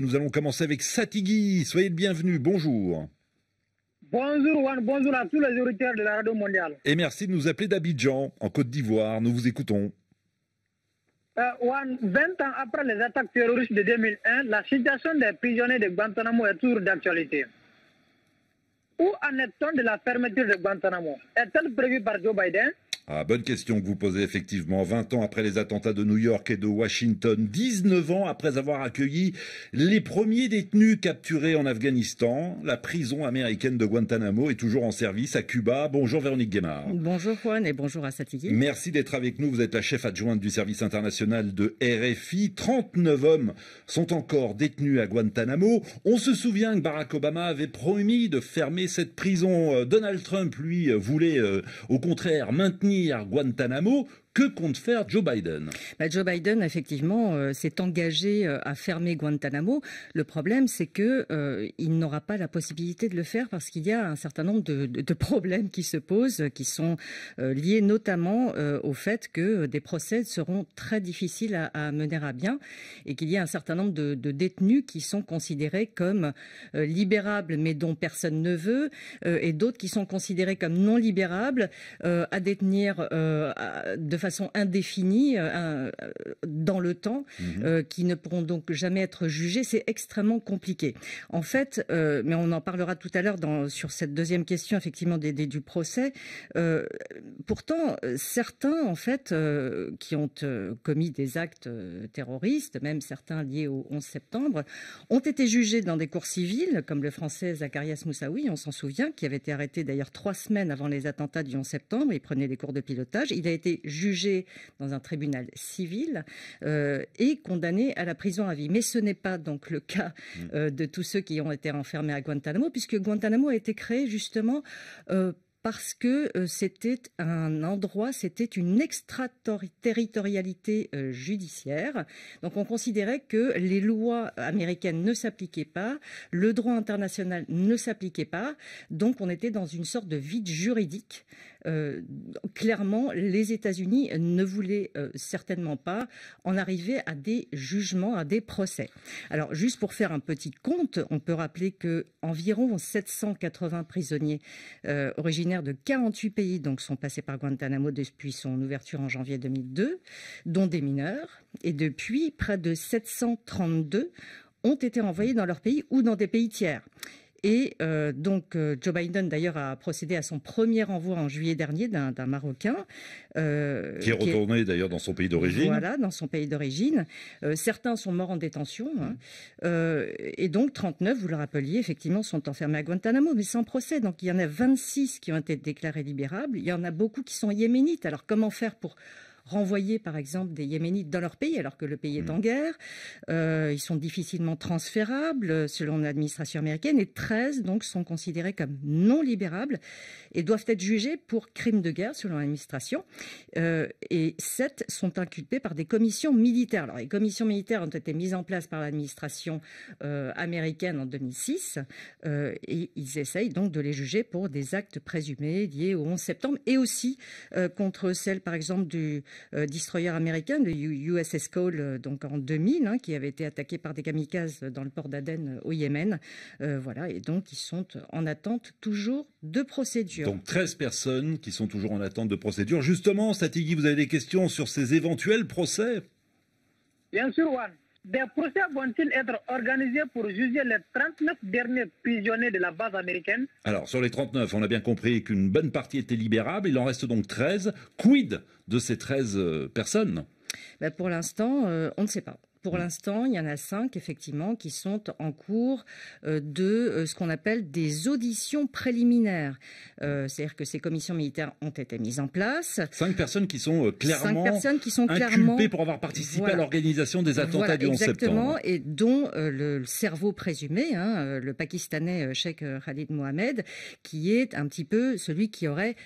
Nous allons commencer avec Satigui. Soyez le bienvenu. Bonjour. Bonjour Juan, bonjour à tous les auditeurs de la radio mondiale. Et merci de nous appeler d'Abidjan, en Côte d'Ivoire. Nous vous écoutons. Euh, Juan, 20 ans après les attaques terroristes de 2001, la situation des prisonniers de Guantanamo est toujours d'actualité. Où en est-on de la fermeture de Guantanamo Est-elle prévue par Joe Biden ah, bonne question que vous posez effectivement. 20 ans après les attentats de New York et de Washington, 19 ans après avoir accueilli les premiers détenus capturés en Afghanistan, la prison américaine de Guantanamo est toujours en service à Cuba. Bonjour Véronique Guémard. Bonjour Juan et bonjour à Satigi. Merci d'être avec nous. Vous êtes la chef adjointe du service international de RFI. 39 hommes sont encore détenus à Guantanamo. On se souvient que Barack Obama avait promis de fermer cette prison. Euh, Donald Trump, lui, euh, voulait euh, au contraire maintenir Guantanamo que compte faire Joe Biden bah, Joe Biden, effectivement, euh, s'est engagé euh, à fermer Guantanamo. Le problème, c'est que euh, il n'aura pas la possibilité de le faire parce qu'il y a un certain nombre de, problèmes qui se posent, qui sont liés notamment au fait que des procès seront très difficiles à, mener à bien et qu'il y a un certain nombre de, de détenus qui sont considérés comme libérables mais dont personne ne veut et d'autres qui sont considérés comme non libérables à détenir de façon indéfinie euh, euh, dans le temps, mhm. euh, qui ne pourront donc jamais être jugés. C'est extrêmement compliqué. En fait, mais on en parlera tout à l'heure sur cette deuxième question, effectivement, des, du procès. pourtant, certains, en fait, qui ont commis des actes terroristes, même certains liés au 11 septembre, ont été jugés dans des cours civiles, comme le français Zacharias Moussaoui, on s'en souvient, qui avait été arrêté d'ailleurs trois semaines avant les attentats du 11 septembre. Il prenait des cours de pilotage. Il a été jugé dans un tribunal civil euh, et condamné à la prison à vie. Mais ce n'est pas donc le cas mm. euh, de tous ceux qui ont été enfermés à Guantanamo, puisque Guantanamo a été créé justement euh, parce que c'était un endroit, c'était une extraterritorialité judiciaire. Donc on considérait que les lois américaines ne s'appliquaient pas, le droit international ne s'appliquait pas, donc on était dans une sorte de vide juridique euh, clairement, les États-Unis ne voulaient euh, certainement pas en arriver à des jugements, à des procès. Alors, juste pour faire un petit compte, on peut rappeler que environ 780 prisonniers euh, originaires de 48 pays donc sont passés par Guantanamo depuis son ouverture en janvier 2002, dont des mineurs, et depuis près de 732 ont été envoyés dans leur pays ou dans des pays tiers. Et euh, donc euh, Joe Biden d'ailleurs a procédé à son premier envoi en juillet dernier d'un, Marocain. Euh, qui est retourné d'ailleurs dans son pays d'origine. Voilà, dans son pays d'origine. certains sont morts en détention. Hein. Mmh. et donc 39, vous le rappeliez, effectivement, sont enfermés à Guantanamo, mais sans procès. Donc il y en a 26 qui ont été déclarés libérables. Il y en a beaucoup qui sont yéménites. Alors comment faire pour renvoyer par exemple des Yéménites dans leur pays alors que le pays est en mm. guerre. Euh, ils sont difficilement transférables euh, selon l'administration américaine et 13 donc sont considérés comme non libérables et doivent être jugés pour crimes de guerre selon l'administration. Euh, et 7 sont inculpés par des commissions militaires. Alors les commissions militaires ont été mises en place par l'administration américaine en 2006 et ils essayent donc de les juger pour des actes présumés liés au 11 septembre et aussi contre celles par exemple du euh, destroyer américain, le USS Cole, euh, donc en 2000, hein, qui avait été attaqué par des kamikazes dans le port d'Aden euh, au Yémen. voilà, et donc ils sont en attente toujours de procédures. Donc 13 personnes qui sont toujours en attente de procédures. Justement, Satigui, vous avez des questions sur ces éventuels procès Bien sûr, des procès vont-ils être organisés pour juger les 39 derniers prisonniers de la base américaine Alors, sur les 39, on a bien compris qu'une bonne partie était libérable. Il en reste donc 13. Quid de ces 13 euh, personnes ben, Pour l'instant, euh, on ne sait pas. Pour l'instant, il y en a cinq, effectivement, qui sont en cours euh, de euh, ce qu'on appelle des auditions préliminaires. Euh, c'est-à-dire que ces commissions militaires ont été mises en place. Cinq personnes qui sont clairement cinq personnes qui sont clairement, pour avoir participé à l'organisation des attentats du 11 exactement, et dont le, cerveau présumé, hein, le Pakistanais Sheikh Khalid Mohamed, qui est un petit peu celui qui aurait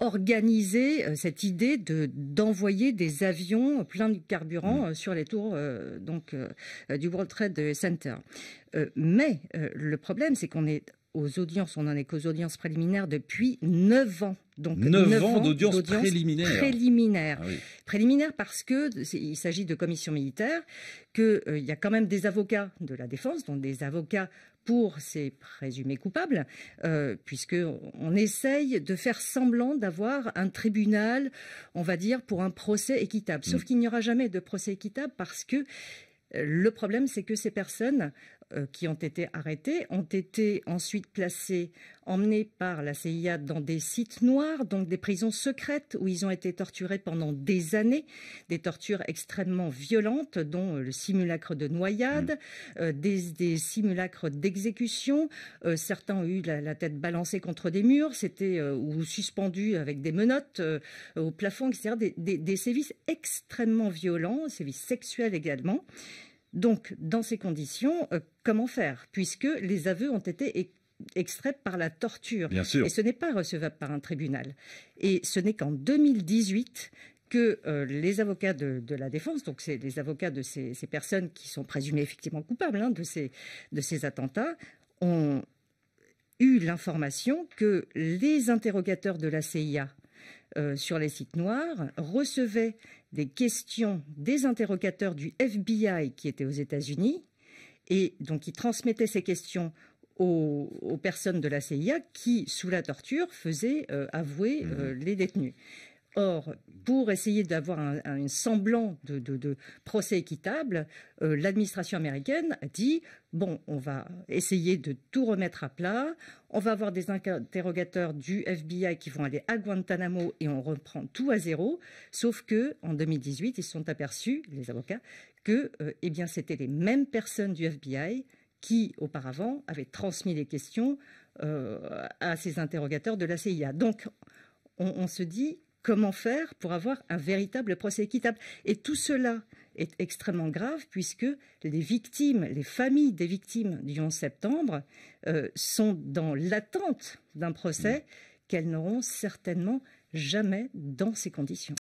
organiser euh, cette idée de d'envoyer des avions pleins de carburant euh, sur les tours euh, donc du World Trade Center. mais le problème, c'est qu'on est aux audiences, on en est qu'aux audiences préliminaires depuis neuf ans. Donc 9, ans d'audience préliminaire. Préliminaire. Ah parce qu'il s'agit de commissions militaires, qu'il euh, y a quand même des avocats de la défense, donc des avocats pour ces présumés coupables, euh, puisqu'on essaye de faire semblant d'avoir un tribunal, on va dire, pour un procès équitable. Sauf mm. qu'il n'y aura jamais de procès équitable parce que euh, le problème, c'est que ces personnes euh, qui ont été arrêtés ont été ensuite placés, emmenés par la CIA dans des sites noirs, donc des prisons secrètes où ils ont été torturés pendant des années, des tortures extrêmement violentes, dont euh, le simulacre de noyade, mm. euh, des, simulacres d'exécution. certains ont eu la, tête balancée contre des murs, c'était ou suspendus avec des menottes au plafond, etc. Des, des, des sévices extrêmement violents, sévices sexuels également. Donc, dans ces conditions, euh, comment faire Puisque les aveux ont été extraits par la torture. Et ce n'est pas recevable par un tribunal. Et ce n'est qu'en 2018 que euh, les avocats de, la défense, donc c'est les avocats de ces, personnes qui sont présumées effectivement coupables hein, de ces attentats, ont eu l'information que les interrogateurs de la CIA euh, sur les sites noirs, recevait des questions des interrogateurs du FBI qui étaient aux États-Unis, et donc ils transmettaient ces questions aux, personnes de la CIA qui, sous la torture, faisaient euh, avouer euh, mmh. les détenus. Or, pour essayer d'avoir un, semblant de, procès équitable, euh, l'administration américaine a dit bon, on va essayer de tout remettre à plat, on va avoir des interrogateurs du FBI qui vont aller à Guantanamo et on reprend tout à zéro. Sauf que en 2018, ils se sont aperçus, les avocats, que euh, eh bien c'était les mêmes personnes du FBI qui auparavant avaient transmis les questions euh, à ces interrogateurs de la CIA. Donc on se dit Comment faire pour avoir un véritable procès équitable Et tout cela est extrêmement grave puisque les victimes, les familles des victimes du 11 septembre euh, sont dans l'attente d'un procès qu'elles n'auront certainement jamais dans ces conditions.